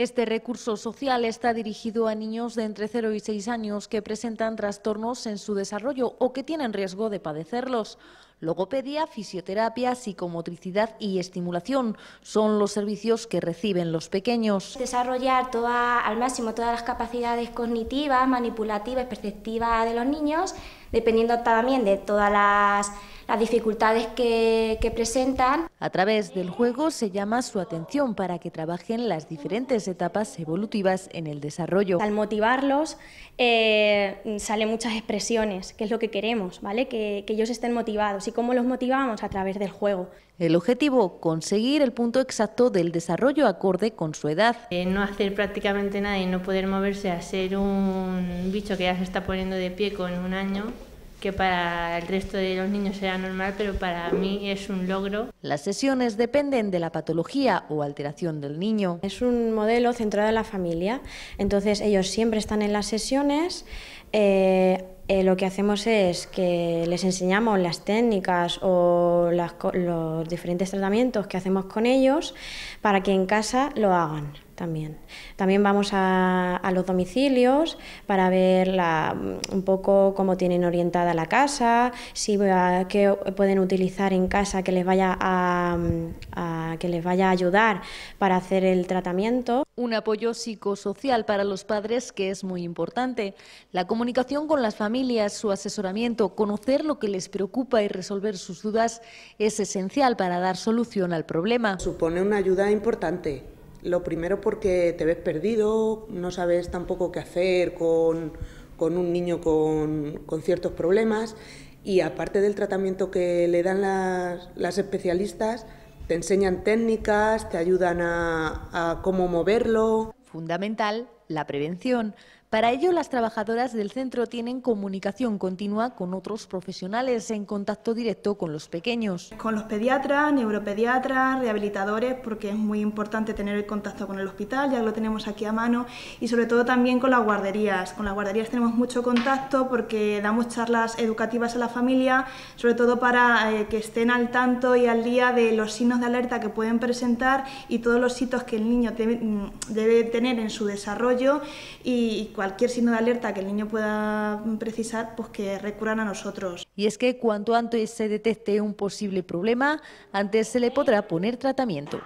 Este recurso social está dirigido a niños de entre 0 y 6 años que presentan trastornos en su desarrollo o que tienen riesgo de padecerlos. Logopedia, fisioterapia, psicomotricidad y estimulación son los servicios que reciben los pequeños. Desarrollar al máximo todas las capacidades cognitivas, manipulativas, perceptivas de los niños, dependiendo también de todas las las dificultades que, presentan. A través del juego se llama su atención para que trabajen las diferentes etapas evolutivas en el desarrollo. Al motivarlos eh, salen muchas expresiones, que es lo que queremos, ¿vale? Que, ellos estén motivados. ¿Y cómo los motivamos? A través del juego. El objetivo, conseguir el punto exacto del desarrollo acorde con su edad. Eh, no hacer prácticamente nada y no poder moverse a ser un bicho que ya se está poniendo de pie con un año que para el resto de los niños sea normal, pero para mí es un logro. Las sesiones dependen de la patología o alteración del niño. Es un modelo centrado en la familia, entonces ellos siempre están en las sesiones. Eh, eh, lo que hacemos es que les enseñamos las técnicas o los diferentes tratamientos que hacemos con ellos para que en casa lo hagan también. También vamos a, los domicilios para ver un poco cómo tienen orientada la casa, si, qué pueden utilizar en casa que les, vaya que les vaya a ayudar para hacer el tratamiento. Un apoyo psicosocial para los padres que es muy importante. La comunicación con las familias, su asesoramiento, conocer lo que les preocupa y resolver sus dudas es esencial para dar solución al problema. Supone una ayuda importante lo primero porque te ves perdido, no sabes tampoco qué hacer con, un niño con, ciertos problemas y aparte del tratamiento que le dan las, especialistas, te enseñan técnicas, te ayudan a cómo moverlo. Fundamental la prevención para ello, las trabajadoras del centro tienen comunicación continua con otros profesionales en contacto directo con los pequeños. Con los pediatras, neuropediatras, rehabilitadores, porque es muy importante tener el contacto con el hospital, ya lo tenemos aquí a mano, y sobre todo también con las guarderías. Con las guarderías tenemos mucho contacto porque damos charlas educativas a la familia, sobre todo para eh, que estén al tanto y al día de los signos de alerta que pueden presentar y todos los hitos que el niño mm, debe tener en su desarrollo y cualquier signo de alerta que el niño pueda mm, precisar, pues que recurran a nosotros. Y es que cuanto antes se detecte un posible problema, antes se le podrá poner tratamiento.